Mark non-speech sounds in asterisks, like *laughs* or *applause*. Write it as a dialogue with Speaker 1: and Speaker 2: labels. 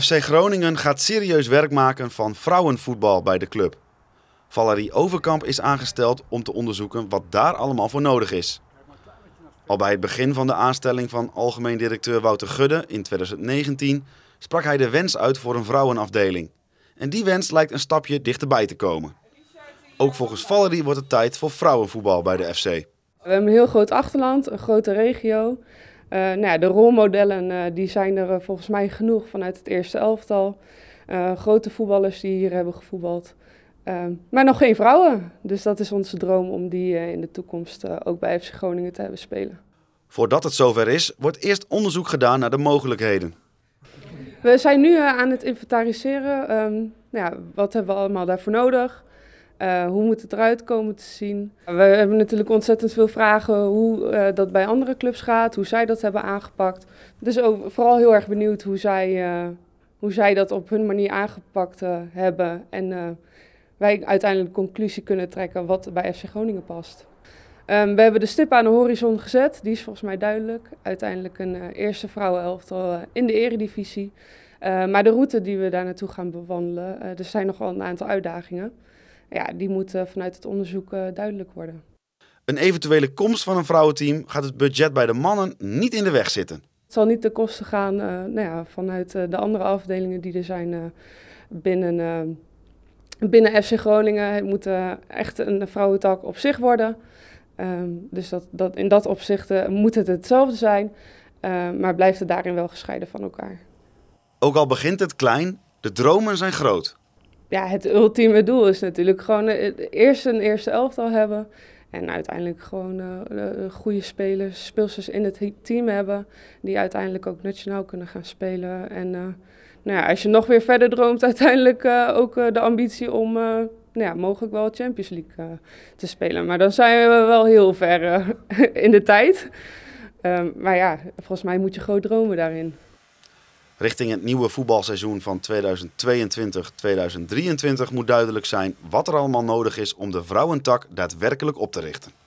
Speaker 1: FC Groningen gaat serieus werk maken van vrouwenvoetbal bij de club. Valerie Overkamp is aangesteld om te onderzoeken wat daar allemaal voor nodig is. Al bij het begin van de aanstelling van algemeen directeur Wouter Gudde in 2019 sprak hij de wens uit voor een vrouwenafdeling. En die wens lijkt een stapje dichterbij te komen. Ook volgens Valerie wordt het tijd voor vrouwenvoetbal bij de FC. We
Speaker 2: hebben een heel groot achterland, een grote regio. Eh, nou de rolmodellen eh, die zijn er eh, volgens mij genoeg vanuit het eerste elftal. grote voetballers die hier hebben gevoetbald. Ehm, maar nog geen vrouwen. Dus dat is onze droom om die in de toekomst ook bij FC Groningen te hebben spelen.
Speaker 1: Voordat het zover is, wordt eerst onderzoek gedaan naar de mogelijkheden.
Speaker 2: We zijn nu aan het inventariseren. Ehm, nou ja, wat hebben we allemaal daarvoor nodig? Eh, hoe moet het eruit komen te zien? We hebben natuurlijk ontzettend veel vragen hoe eh, dat bij andere clubs gaat, hoe zij dat hebben aangepakt. Dus ook vooral heel erg benieuwd hoe zij, eh, hoe zij dat op hun manier aangepakt hebben. En wij uiteindelijk de conclusie kunnen trekken wat bij FC Groningen past. Ehm, we hebben de stip aan de horizon gezet, die is volgens mij duidelijk. Uiteindelijk een eerste vrouwenelftal in de eredivisie. maar de route die we daar naartoe gaan bewandelen, er zijn nogal een aantal uitdagingen ja, die moeten vanuit het onderzoek eh, duidelijk worden.
Speaker 1: Een eventuele komst van een vrouwenteam gaat het budget bij de mannen niet in de weg zitten.
Speaker 2: Het zal niet de kosten gaan eh, nou ja, vanuit eh, de andere afdelingen die er zijn binnen, binnen FC Groningen. Het moet echt een vrouwentak op zich worden. Ehm, dus dat, dat, in dat opzicht moet het hetzelfde zijn, maar blijft het daarin wel gescheiden van elkaar.
Speaker 1: Ook al begint het klein, de dromen zijn groot
Speaker 2: ja, het ultieme doel is natuurlijk gewoon eh, eerst een eerste elftal hebben. En uiteindelijk gewoon eh, eh, goede spelers, speelsters in het team hebben. Die uiteindelijk ook nationaal kunnen gaan spelen. En nou ja, als je nog weer verder droomt, *laughs* uiteindelijk ook de ambitie om nou ja, mogelijk wel Champions League te spelen. Maar dan zijn we wel heel ver *laughs* in de tijd. Ehm, maar ja, volgens mij moet je groot dromen daarin.
Speaker 1: Richting het nieuwe voetbalseizoen van 2022-2023 moet duidelijk zijn wat er allemaal nodig is om de vrouwentak daadwerkelijk op te richten.